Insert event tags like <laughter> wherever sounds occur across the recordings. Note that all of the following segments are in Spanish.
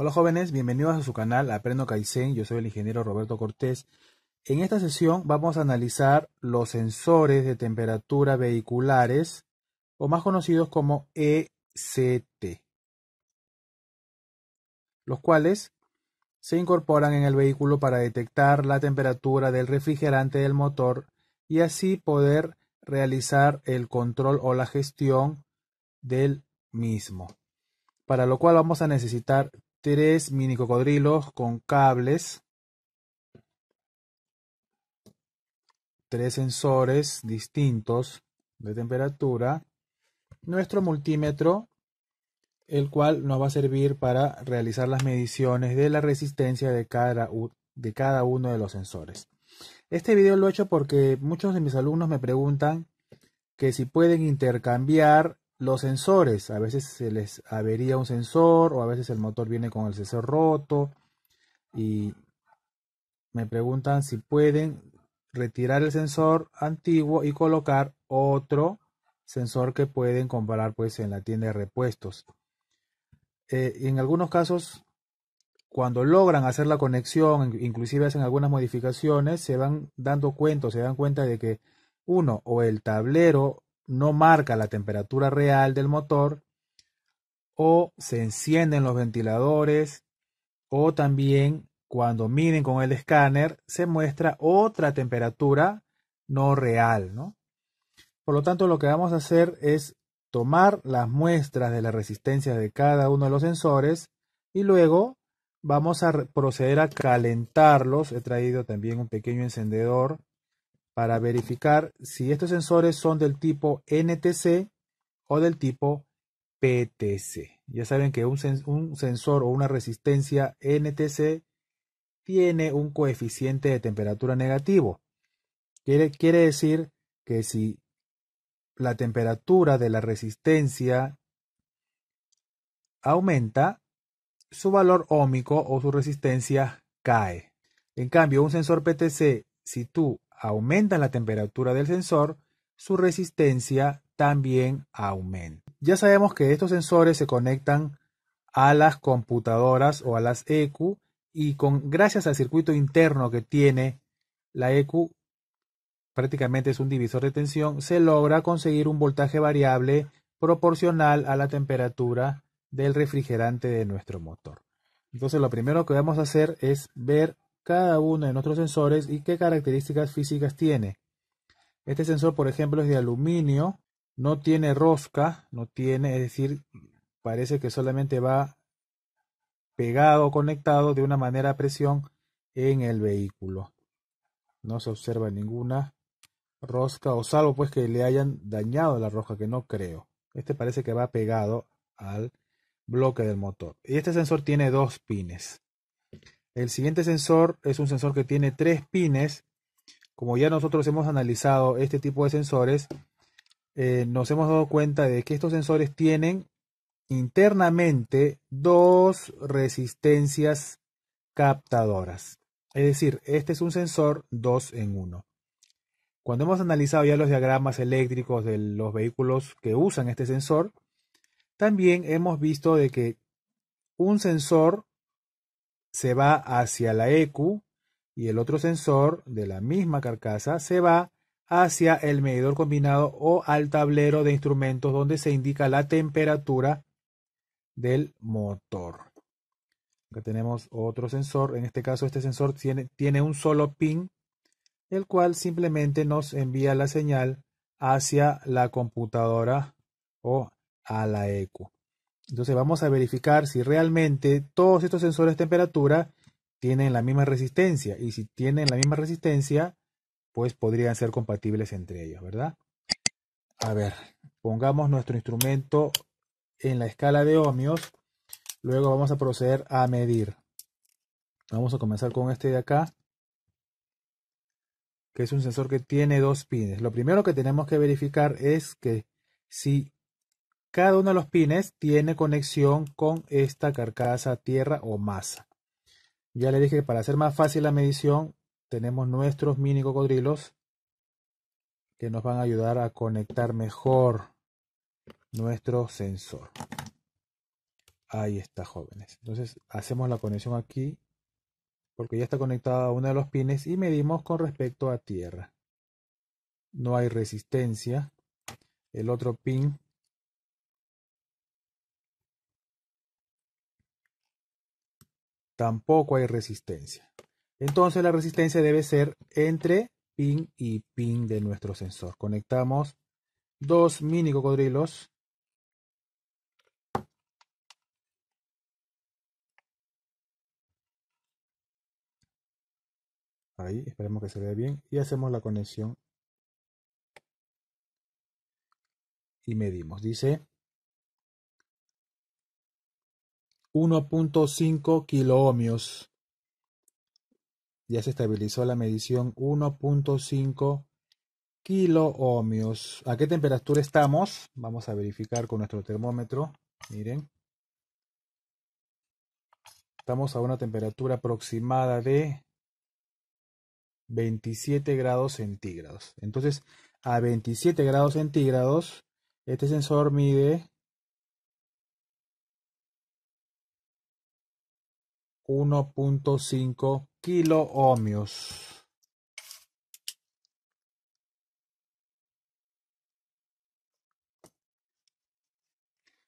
Hola jóvenes, bienvenidos a su canal Aprendo Kaizen, yo soy el ingeniero Roberto Cortés. En esta sesión vamos a analizar los sensores de temperatura vehiculares, o más conocidos como ECT, los cuales se incorporan en el vehículo para detectar la temperatura del refrigerante del motor y así poder realizar el control o la gestión del mismo. Para lo cual vamos a necesitar Tres mini cocodrilos con cables. Tres sensores distintos de temperatura. Nuestro multímetro, el cual nos va a servir para realizar las mediciones de la resistencia de cada, de cada uno de los sensores. Este video lo he hecho porque muchos de mis alumnos me preguntan que si pueden intercambiar los sensores, a veces se les avería un sensor o a veces el motor viene con el sensor roto y me preguntan si pueden retirar el sensor antiguo y colocar otro sensor que pueden comprar pues en la tienda de repuestos. Eh, en algunos casos, cuando logran hacer la conexión, inclusive hacen algunas modificaciones, se van dando cuenta, se dan cuenta de que uno o el tablero no marca la temperatura real del motor o se encienden los ventiladores o también cuando miren con el escáner se muestra otra temperatura no real, Por lo tanto, lo que vamos a hacer es tomar las muestras de la resistencia de cada uno de los sensores y luego vamos a proceder a calentarlos. He traído también un pequeño encendedor para verificar si estos sensores son del tipo NTC o del tipo PTC. Ya saben que un, sensor o una resistencia NTC tiene un coeficiente de temperatura negativo. Quiere, quiere decir que si la temperatura de la resistencia aumenta, su valor ómico o su resistencia cae. En cambio, un sensor PTC, si tú aumentan la temperatura del sensor, su resistencia también aumenta. Ya sabemos que estos sensores se conectan a las computadoras o a las EQ y con gracias al circuito interno que tiene la EQ prácticamente es un divisor de tensión, se logra conseguir un voltaje variable proporcional a la temperatura del refrigerante de nuestro motor. Entonces lo primero que vamos a hacer es ver cada uno de nuestros sensores y qué características físicas tiene. Este sensor, por ejemplo, es de aluminio, no tiene rosca, no tiene, es decir, parece que solamente va pegado, o conectado de una manera a presión en el vehículo. No se observa ninguna rosca, o salvo pues que le hayan dañado la rosca, que no creo. Este parece que va pegado al bloque del motor. Y este sensor tiene dos pines. El siguiente sensor es un sensor que tiene tres pines. Como ya nosotros hemos analizado este tipo de sensores, eh, nos hemos dado cuenta de que estos sensores tienen internamente dos resistencias captadoras. Es decir, este es un sensor dos en uno. Cuando hemos analizado ya los diagramas eléctricos de los vehículos que usan este sensor, también hemos visto de que un sensor se va hacia la EQ y el otro sensor de la misma carcasa se va hacia el medidor combinado o al tablero de instrumentos donde se indica la temperatura del motor. Acá tenemos otro sensor, en este caso este sensor tiene, tiene un solo pin, el cual simplemente nos envía la señal hacia la computadora o a la EQ. Entonces vamos a verificar si realmente todos estos sensores de temperatura tienen la misma resistencia. Y si tienen la misma resistencia, pues podrían ser compatibles entre ellos, ¿verdad? A ver, pongamos nuestro instrumento en la escala de ohmios. Luego vamos a proceder a medir. Vamos a comenzar con este de acá, que es un sensor que tiene dos pines. Lo primero que tenemos que verificar es que si cada uno de los pines tiene conexión con esta carcasa tierra o masa. Ya le dije que para hacer más fácil la medición tenemos nuestros mini cocodrilos que nos van a ayudar a conectar mejor nuestro sensor. Ahí está, jóvenes. Entonces hacemos la conexión aquí porque ya está conectada a uno de los pines y medimos con respecto a tierra. No hay resistencia. El otro pin tampoco hay resistencia. Entonces la resistencia debe ser entre pin y pin de nuestro sensor. Conectamos dos mini cocodrilos. Ahí, esperemos que se vea bien. Y hacemos la conexión. Y medimos. Dice 1.5 kiloohmios. Ya se estabilizó la medición 1.5 kiloohmios. ¿A qué temperatura estamos? Vamos a verificar con nuestro termómetro. Miren. Estamos a una temperatura aproximada de 27 grados centígrados. Entonces, a 27 grados centígrados, este sensor mide 1.5 kilo ohmios.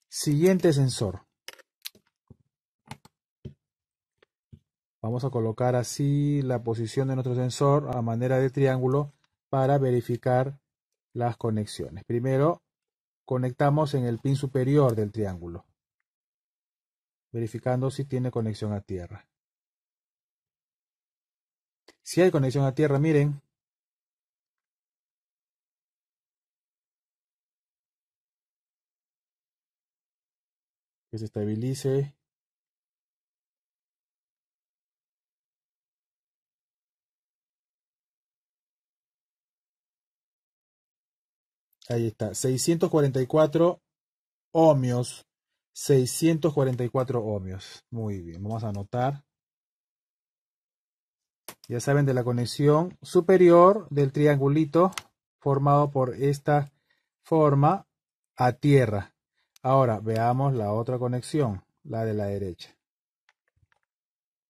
Siguiente sensor. Vamos a colocar así la posición de nuestro sensor a manera de triángulo para verificar las conexiones. Primero conectamos en el pin superior del triángulo verificando si tiene conexión a tierra. Si hay conexión a tierra, miren. Que se estabilice. Ahí está, 644 ohmios 644 ohmios. Muy bien, vamos a anotar. Ya saben de la conexión superior del triangulito formado por esta forma a tierra. Ahora veamos la otra conexión, la de la derecha.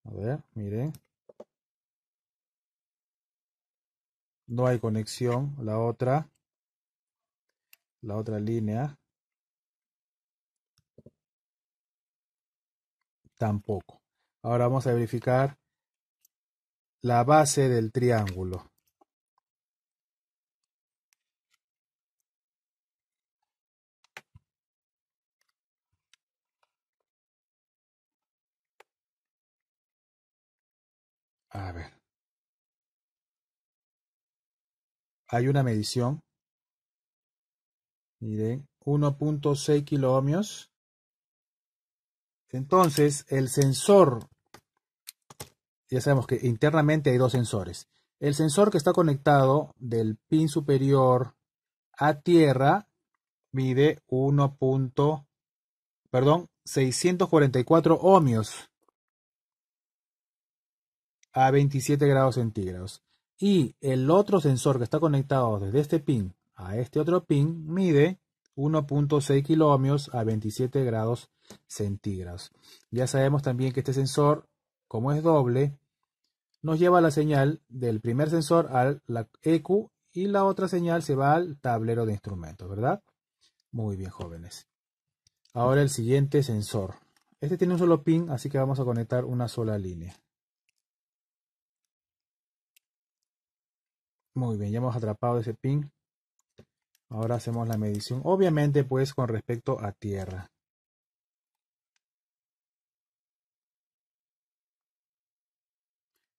A ver, miren. No hay conexión. La otra, la otra línea tampoco. Ahora vamos a verificar la base del triángulo. A ver. Hay una medición. Miren, 1.6 kiloohmios entonces, el sensor, ya sabemos que internamente hay dos sensores. El sensor que está conectado del pin superior a tierra mide 1. Punto, perdón, 644 ohmios a 27 grados centígrados. Y el otro sensor que está conectado desde este pin a este otro pin mide 1.6 ohmios a 27 grados centígrados. Ya sabemos también que este sensor, como es doble, nos lleva la señal del primer sensor al la EQ y la otra señal se va al tablero de instrumentos, ¿verdad? Muy bien, jóvenes. Ahora el siguiente sensor. Este tiene un solo pin, así que vamos a conectar una sola línea. Muy bien, ya hemos atrapado ese pin. Ahora hacemos la medición, obviamente pues con respecto a tierra.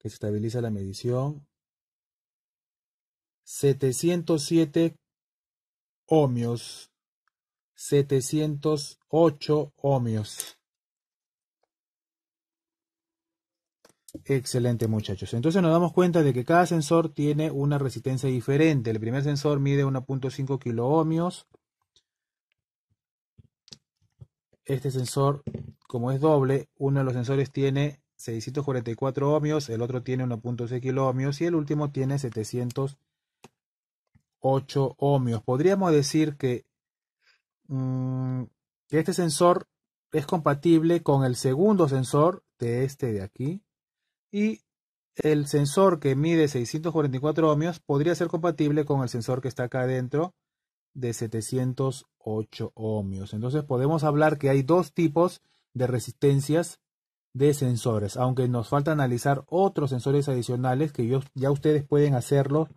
que se estabiliza la medición. 707 ohmios. 708 ohmios. Excelente muchachos. Entonces nos damos cuenta de que cada sensor tiene una resistencia diferente. El primer sensor mide 1.5 kilo ohmios. Este sensor, como es doble, uno de los sensores tiene 644 ohmios, el otro tiene 1.6 kilo y el último tiene 708 ohmios. Podríamos decir que, mm, que este sensor es compatible con el segundo sensor de este de aquí y el sensor que mide 644 ohmios podría ser compatible con el sensor que está acá adentro de 708 ohmios. Entonces podemos hablar que hay dos tipos de resistencias de sensores, aunque nos falta analizar otros sensores adicionales que ya ustedes pueden hacerlo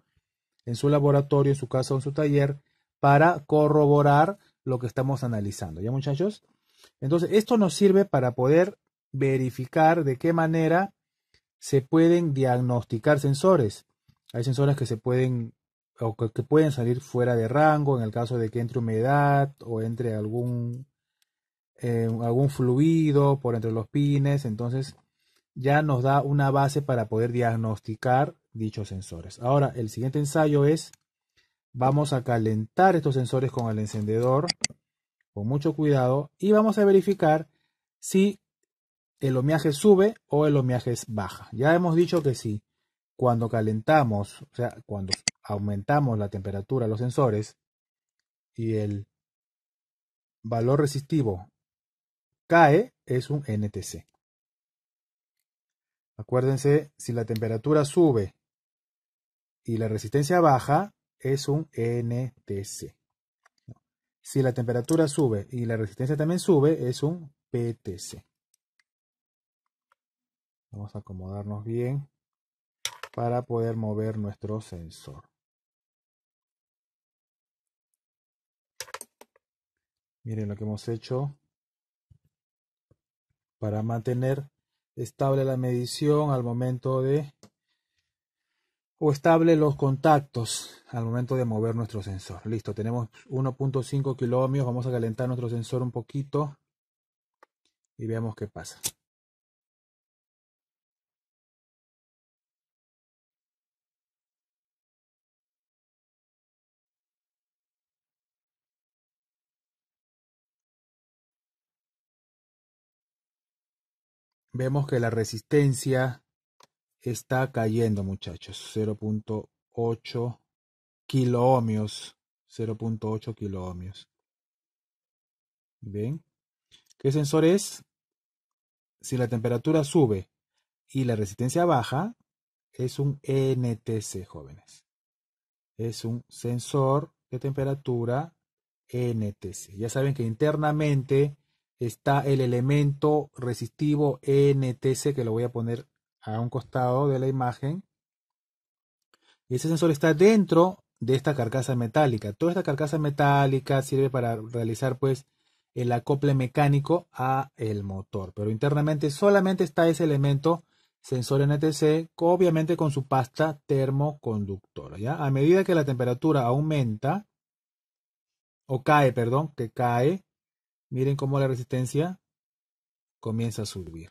en su laboratorio, en su casa o en su taller para corroborar lo que estamos analizando. ¿Ya muchachos? Entonces, esto nos sirve para poder verificar de qué manera se pueden diagnosticar sensores. Hay sensores que se pueden o que, pueden salir fuera de rango en el caso de que entre humedad o entre algún eh, algún fluido por entre los pines, entonces ya nos da una base para poder diagnosticar dichos sensores. Ahora, el siguiente ensayo es, vamos a calentar estos sensores con el encendedor, con mucho cuidado, y vamos a verificar si el homiaje sube o el homiaje baja. Ya hemos dicho que sí, cuando calentamos, o sea, cuando aumentamos la temperatura de los sensores y el valor resistivo Cae es un NTC. Acuérdense, si la temperatura sube y la resistencia baja, es un NTC. Si la temperatura sube y la resistencia también sube, es un PTC. Vamos a acomodarnos bien para poder mover nuestro sensor. Miren lo que hemos hecho para mantener estable la medición al momento de o estable los contactos al momento de mover nuestro sensor. Listo, tenemos 1.5 kilómetros, vamos a calentar nuestro sensor un poquito y veamos qué pasa. Vemos que la resistencia está cayendo, muchachos. 0.8 kiloohmios. 0.8 kiloohmios. ¿Ven? ¿Qué sensor es? Si la temperatura sube y la resistencia baja, es un NTC, jóvenes. Es un sensor de temperatura NTC. Ya saben que internamente está el elemento resistivo NTC que lo voy a poner a un costado de la imagen. Y ese sensor está dentro de esta carcasa metálica. Toda esta carcasa metálica sirve para realizar pues el acople mecánico a el motor, pero internamente solamente está ese elemento sensor NTC, obviamente con su pasta termoconductora, ¿ya? A medida que la temperatura aumenta o cae, perdón, que cae, Miren cómo la resistencia comienza a subir.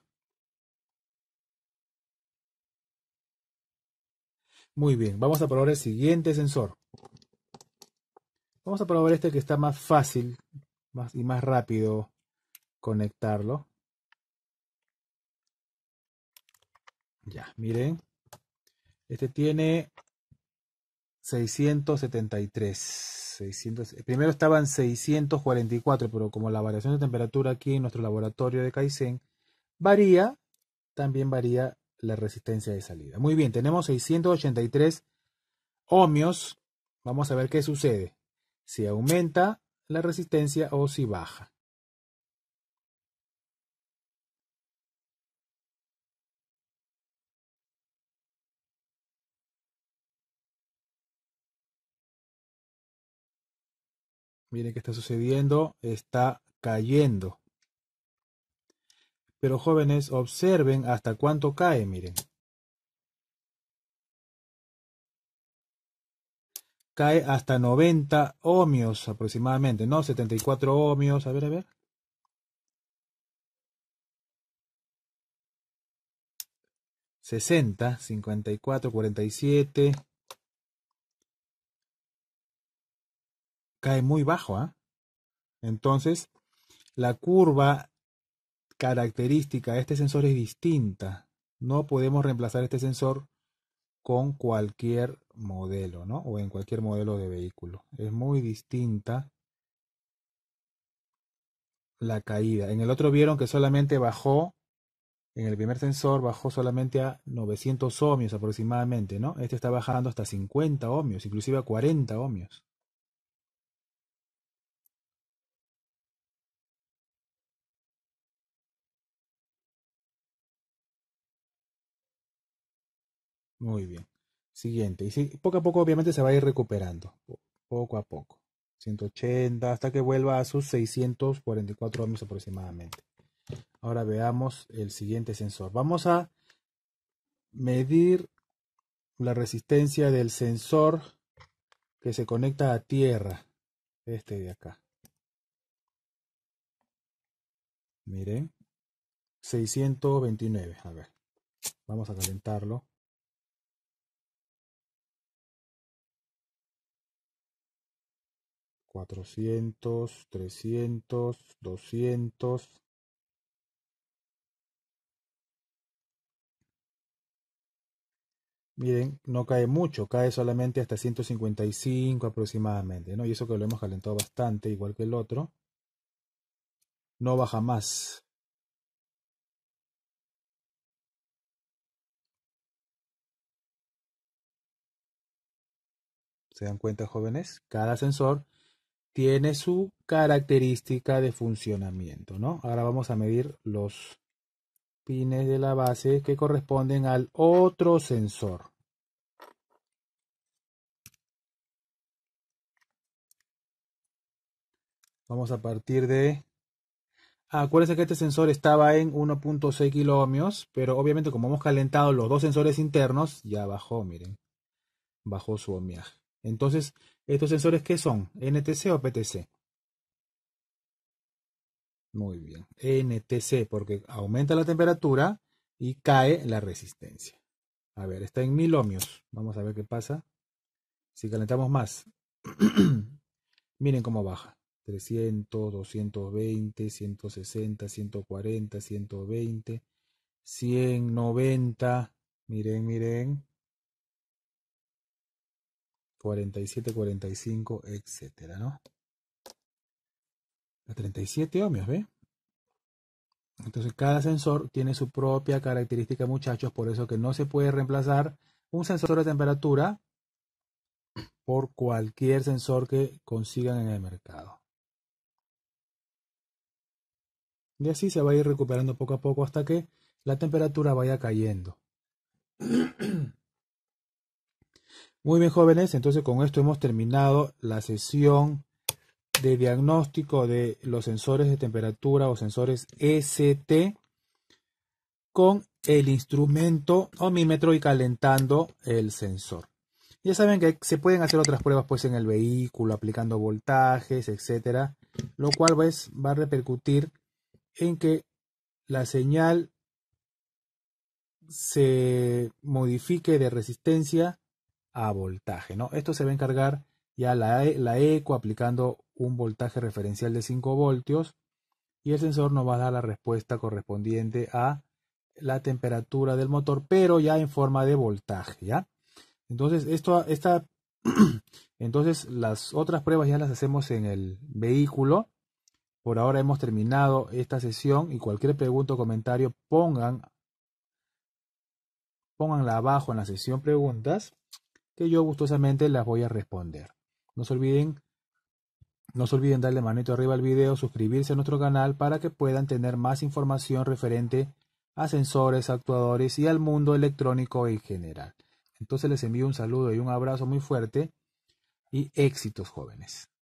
Muy bien, vamos a probar el siguiente sensor. Vamos a probar este que está más fácil y más rápido conectarlo. Ya, miren. Este tiene 673. 600, eh, primero estaban 644, pero como la variación de temperatura aquí en nuestro laboratorio de Kaizen varía, también varía la resistencia de salida. Muy bien, tenemos 683 ohmios. Vamos a ver qué sucede. Si aumenta la resistencia o si baja. Miren qué está sucediendo. Está cayendo. Pero jóvenes, observen hasta cuánto cae, miren. Cae hasta 90 ohmios aproximadamente, ¿no? 74 ohmios, a ver, a ver. 60, 54, 47... cae muy bajo. ¿ah? Entonces, la curva característica de este sensor es distinta. No podemos reemplazar este sensor con cualquier modelo, ¿no? O en cualquier modelo de vehículo. Es muy distinta la caída. En el otro vieron que solamente bajó, en el primer sensor bajó solamente a 900 ohmios aproximadamente, ¿no? Este está bajando hasta 50 ohmios, inclusive a 40 ohmios. Muy bien. Siguiente. Y si, poco a poco, obviamente, se va a ir recuperando. Poco a poco. 180 hasta que vuelva a sus 644 ohmios aproximadamente. Ahora veamos el siguiente sensor. Vamos a medir la resistencia del sensor que se conecta a tierra. Este de acá. Miren. 629. A ver. Vamos a calentarlo. 400, 300, 200. Bien, no cae mucho, cae solamente hasta 155 aproximadamente, ¿no? Y eso que lo hemos calentado bastante, igual que el otro. No baja más. ¿Se dan cuenta, jóvenes? Cada sensor tiene su característica de funcionamiento, ¿no? Ahora vamos a medir los pines de la base que corresponden al otro sensor. Vamos a partir de... Ah, acuérdense que este sensor estaba en 1.6 kiloohmios, pero obviamente como hemos calentado los dos sensores internos, ya bajó, miren, bajó su ohmiaje. Entonces, ¿Estos sensores qué son? ¿NTC o PTC? Muy bien. NTC, porque aumenta la temperatura y cae la resistencia. A ver, está en mil ohmios. Vamos a ver qué pasa. Si calentamos más, <clears throat> miren cómo baja. 300, 220, 160, 140, 120, 190. Miren, miren. 47, 45, etcétera, ¿no? La 37 ohmios, ¿ve? Entonces cada sensor tiene su propia característica, muchachos, por eso que no se puede reemplazar un sensor de temperatura por cualquier sensor que consigan en el mercado. Y así se va a ir recuperando poco a poco hasta que la temperatura vaya cayendo. <clears throat> Muy bien, jóvenes, entonces con esto hemos terminado la sesión de diagnóstico de los sensores de temperatura o sensores ST e con el instrumento omímetro y calentando el sensor. Ya saben que se pueden hacer otras pruebas pues en el vehículo, aplicando voltajes, etcétera, lo cual pues, va a repercutir en que la señal se modifique de resistencia a voltaje. ¿no? Esto se va a encargar ya la, e, ECO aplicando un voltaje referencial de 5 voltios y el sensor nos va a dar la respuesta correspondiente a la temperatura del motor, pero ya en forma de voltaje, ¿ya? Entonces, esto, esta, <clears throat> entonces las otras pruebas ya las hacemos en el vehículo. Por ahora hemos terminado esta sesión y cualquier pregunta o comentario pongan, pónganla abajo en la sesión preguntas que yo gustosamente las voy a responder. No se olviden, no se olviden darle manito arriba al video, suscribirse a nuestro canal para que puedan tener más información referente a sensores, actuadores y al mundo electrónico en general. Entonces les envío un saludo y un abrazo muy fuerte y éxitos jóvenes.